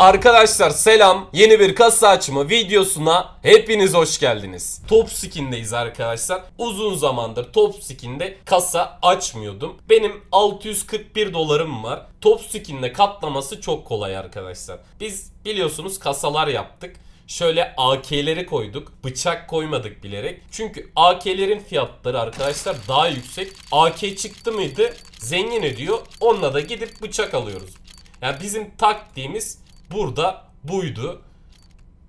Arkadaşlar selam yeni bir kasa açma videosuna hepiniz hoş geldiniz. Top skin'deyiz arkadaşlar. Uzun zamandır top skin'de kasa açmıyordum. Benim 641 dolarım var. Top skin'le katlaması çok kolay arkadaşlar. Biz biliyorsunuz kasalar yaptık. Şöyle AK'leri koyduk. Bıçak koymadık bilerek. Çünkü AK'lerin fiyatları arkadaşlar daha yüksek. AK çıktı mıydı zengin ediyor. Onunla da gidip bıçak alıyoruz. Yani bizim taktiğimiz burada buydu.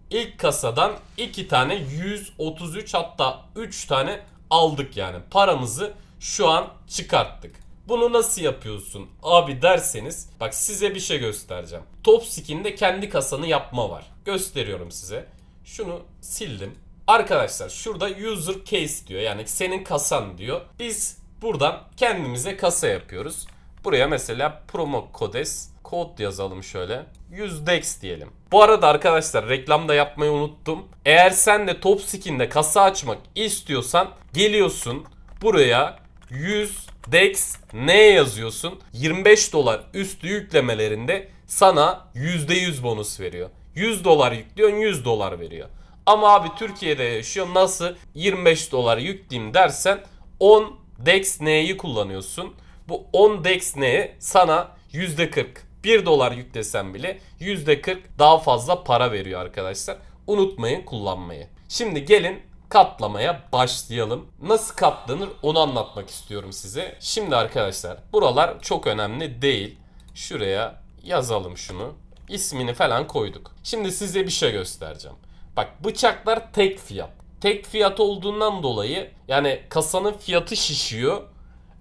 İlk kasadan 2 tane 133 hatta 3 tane aldık yani. Paramızı şu an çıkarttık. Bunu nasıl yapıyorsun abi derseniz bak size bir şey göstereceğim. Top skin'de kendi kasanı yapma var. Gösteriyorum size. Şunu sildim. Arkadaşlar şurada user case diyor. Yani senin kasan diyor. Biz buradan kendimize kasa yapıyoruz. Buraya mesela promo kodes kod yazalım şöyle. 100 dex diyelim. Bu arada arkadaşlar reklamda yapmayı unuttum. Eğer sen de top skin'de kasa açmak istiyorsan geliyorsun buraya 100 dex ne yazıyorsun? 25 dolar üstü yüklemelerinde sana %100 bonus veriyor. 100 dolar yüklüyorsun 100 dolar veriyor. Ama abi Türkiye'de yaşıyor nasıl 25 dolar yükleyeyim dersen 10 dex neyi kullanıyorsun? Bu 10 dex ne sana %40 1 dolar yüklesem bile %40 daha fazla para veriyor arkadaşlar. Unutmayın kullanmayı. Şimdi gelin katlamaya başlayalım. Nasıl katlanır onu anlatmak istiyorum size. Şimdi arkadaşlar buralar çok önemli değil. Şuraya yazalım şunu. İsmini falan koyduk. Şimdi size bir şey göstereceğim. Bak bıçaklar tek fiyat. Tek fiyat olduğundan dolayı yani kasanın fiyatı şişiyor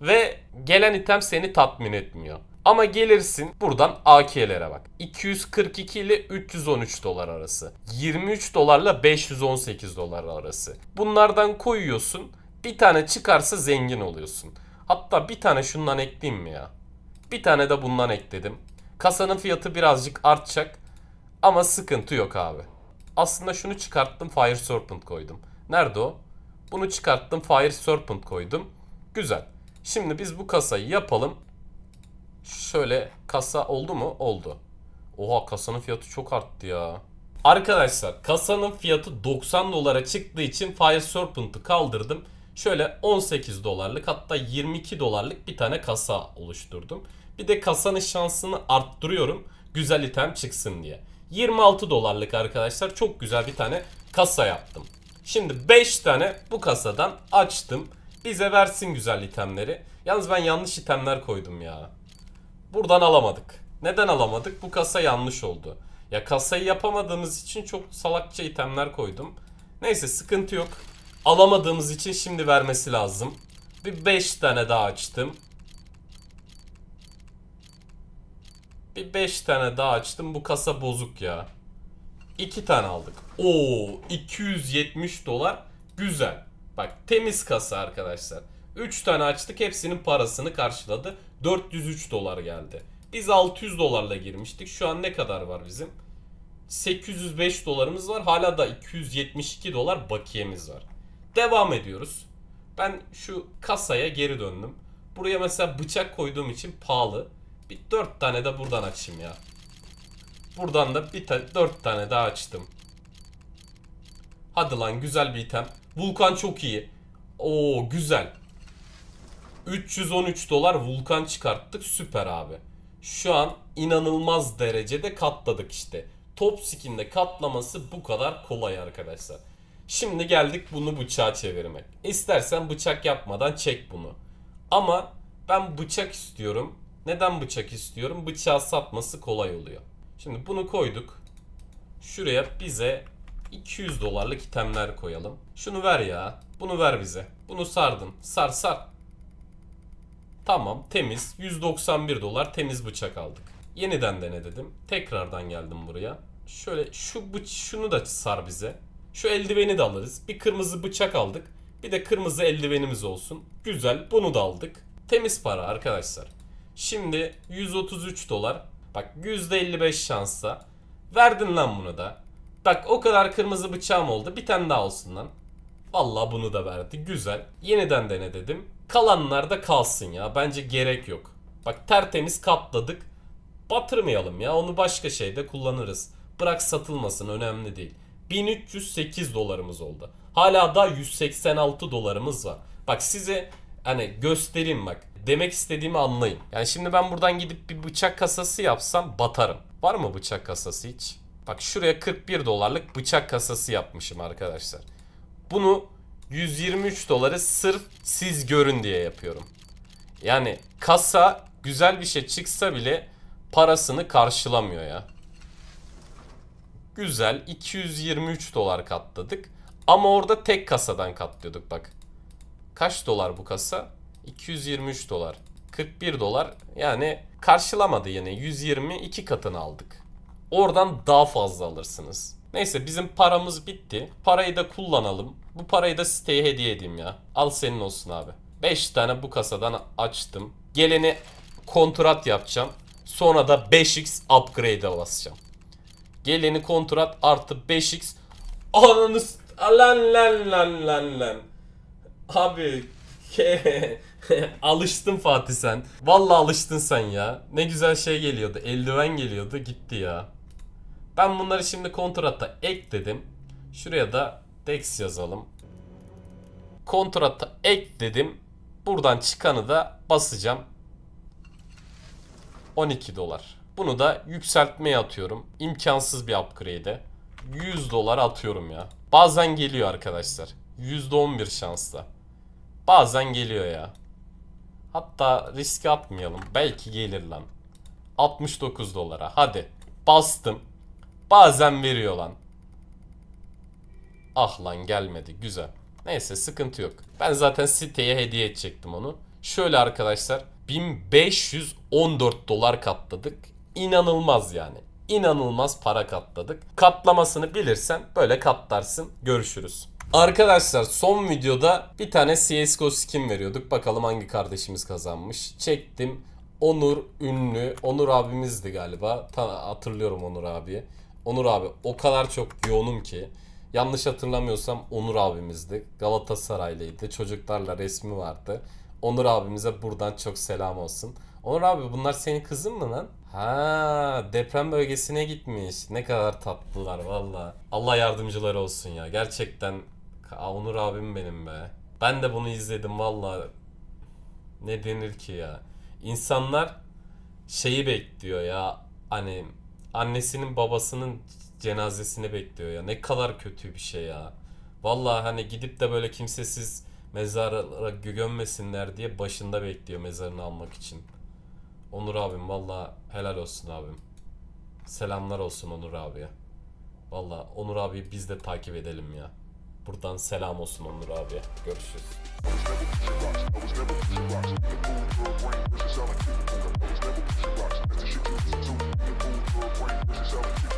ve gelen item seni tatmin etmiyor. Ama gelirsin buradan AK'lere bak. 242 ile 313 dolar arası. 23 dolarla 518 dolar arası. Bunlardan koyuyorsun. Bir tane çıkarsa zengin oluyorsun. Hatta bir tane şundan ekleyeyim mi ya? Bir tane de bundan ekledim. Kasanın fiyatı birazcık artacak. Ama sıkıntı yok abi. Aslında şunu çıkarttım Fire Serpent koydum. Nerede o? Bunu çıkarttım Fire Serpent koydum. Güzel. Şimdi biz bu kasayı yapalım. Şöyle kasa oldu mu? Oldu. Oha kasanın fiyatı çok arttı ya. Arkadaşlar kasanın fiyatı 90 dolara çıktığı için Fire Serpent'ı kaldırdım. Şöyle 18 dolarlık hatta 22 dolarlık bir tane kasa oluşturdum. Bir de kasanın şansını arttırıyorum güzel item çıksın diye. 26 dolarlık arkadaşlar çok güzel bir tane kasa yaptım. Şimdi 5 tane bu kasadan açtım. Bize versin güzel itemleri. Yalnız ben yanlış itemler koydum ya. Buradan alamadık. Neden alamadık? Bu kasa yanlış oldu. Ya kasayı yapamadığımız için çok salakça itemler koydum. Neyse sıkıntı yok. Alamadığımız için şimdi vermesi lazım. Bir 5 tane daha açtım. Bir 5 tane daha açtım. Bu kasa bozuk ya. 2 tane aldık. Oo 270 dolar. Güzel. Bak temiz kasa arkadaşlar. 3 tane açtık hepsinin parasını karşıladı. 403 dolar geldi. Biz 600 dolarla girmiştik. Şu an ne kadar var bizim? 805 dolarımız var. Hala da 272 dolar bakiyemiz var. Devam ediyoruz. Ben şu kasaya geri döndüm. Buraya mesela bıçak koyduğum için pahalı. Bir 4 tane de buradan açayım ya. Buradan da bir ta 4 tane daha açtım. Hadi lan güzel bir item. Vulkan çok iyi. Oo güzel. 313 dolar Vulkan çıkarttık. Süper abi. Şu an inanılmaz derecede katladık işte. Top skin'de katlaması bu kadar kolay arkadaşlar. Şimdi geldik bunu bıçağa çevirmek. İstersen bıçak yapmadan çek bunu. Ama ben bıçak istiyorum. Neden bıçak istiyorum? Bıçağı satması kolay oluyor. Şimdi bunu koyduk. Şuraya bize 200 dolarlık itemler koyalım. Şunu ver ya. Bunu ver bize. Bunu sardın. Sar sar. Tamam temiz 191 dolar temiz bıçak aldık. Yeniden dene dedim. Tekrardan geldim buraya. Şöyle şu bıç şunu da sar bize. Şu eldiveni de alırız. Bir kırmızı bıçak aldık. Bir de kırmızı eldivenimiz olsun. Güzel bunu da aldık. Temiz para arkadaşlar. Şimdi 133 dolar. Bak %55 şansa. Verdin lan bunu da. Bak o kadar kırmızı bıçağım oldu. Bir tane daha olsun lan. Valla bunu da verdi. Güzel. Yeniden dene dedim. Kalanlar da kalsın ya. Bence gerek yok. Bak tertemiz katladık. Batırmayalım ya. Onu başka şeyde kullanırız. Bırak satılmasın önemli değil. 1308 dolarımız oldu. Hala da 186 dolarımız var. Bak size hani göstereyim bak. Demek istediğimi anlayın. Yani şimdi ben buradan gidip bir bıçak kasası yapsam batarım. Var mı bıçak kasası hiç? Bak şuraya 41 dolarlık bıçak kasası yapmışım arkadaşlar. Bunu 123 doları sırf siz görün diye yapıyorum. Yani kasa güzel bir şey çıksa bile parasını karşılamıyor ya. Güzel 223 dolar katladık. Ama orada tek kasadan katlıyorduk bak. Kaç dolar bu kasa? 223 dolar. 41 dolar yani karşılamadı yine 120 iki katını aldık. Oradan daha fazla alırsınız. Neyse bizim paramız bitti. Parayı da kullanalım. Bu parayı da siteye hediye edeyim ya. Al senin olsun abi. 5 tane bu kasadan açtım. Geleni kontrat yapacağım. Sonra da 5x upgrade'e basacağım. Geleni kontrat artı 5x. Ananı lan lan lan lan lan. Abi alıştın Fatih sen. Vallahi alıştın sen ya. Ne güzel şey geliyordu. Eldiven geliyordu gitti ya. Ben bunları şimdi kontratta ekledim. Şuraya da dex yazalım. Kontratta ekledim. Buradan çıkanı da basacağım. 12 dolar. Bunu da yükseltmeye atıyorum. İmkansız bir upgrade'e. 100 dolar atıyorum ya. Bazen geliyor arkadaşlar. %11 şansla. Bazen geliyor ya. Hatta riske atmayalım. Belki gelir lan. 69 dolara. Hadi. Bastım. Bazen veriyor lan. Ah lan gelmedi güzel. Neyse sıkıntı yok. Ben zaten siteye hediye edecektim onu. Şöyle arkadaşlar 1514 dolar katladık. İnanılmaz yani. İnanılmaz para katladık. Katlamasını bilirsen böyle katlarsın. Görüşürüz. Arkadaşlar son videoda bir tane CSGO skin veriyorduk. Bakalım hangi kardeşimiz kazanmış. Çektim. Onur ünlü. Onur abimizdi galiba. Ta hatırlıyorum Onur abiyi. Onur abi o kadar çok yoğunum ki. Yanlış hatırlamıyorsam Onur abimizdi. Galatasaraylıydı. Çocuklarla resmi vardı. Onur abimize buradan çok selam olsun. Onur abi bunlar senin kızın mı lan? Ha deprem bölgesine gitmiş. Ne kadar tatlılar valla. Allah yardımcıları olsun ya. Gerçekten Aa, Onur abim benim be. Ben de bunu izledim valla. Ne denir ki ya? İnsanlar şeyi bekliyor ya. Hani annesinin babasının cenazesini bekliyor ya. Ne kadar kötü bir şey ya. Vallahi hani gidip de böyle kimsesiz mezara gömmesinler diye başında bekliyor mezarını almak için. Onur abim valla helal olsun abim. Selamlar olsun Onur abiye. Valla Onur abi biz de takip edelim ya. Buradan selam olsun Onur abi Görüşürüz. yourself.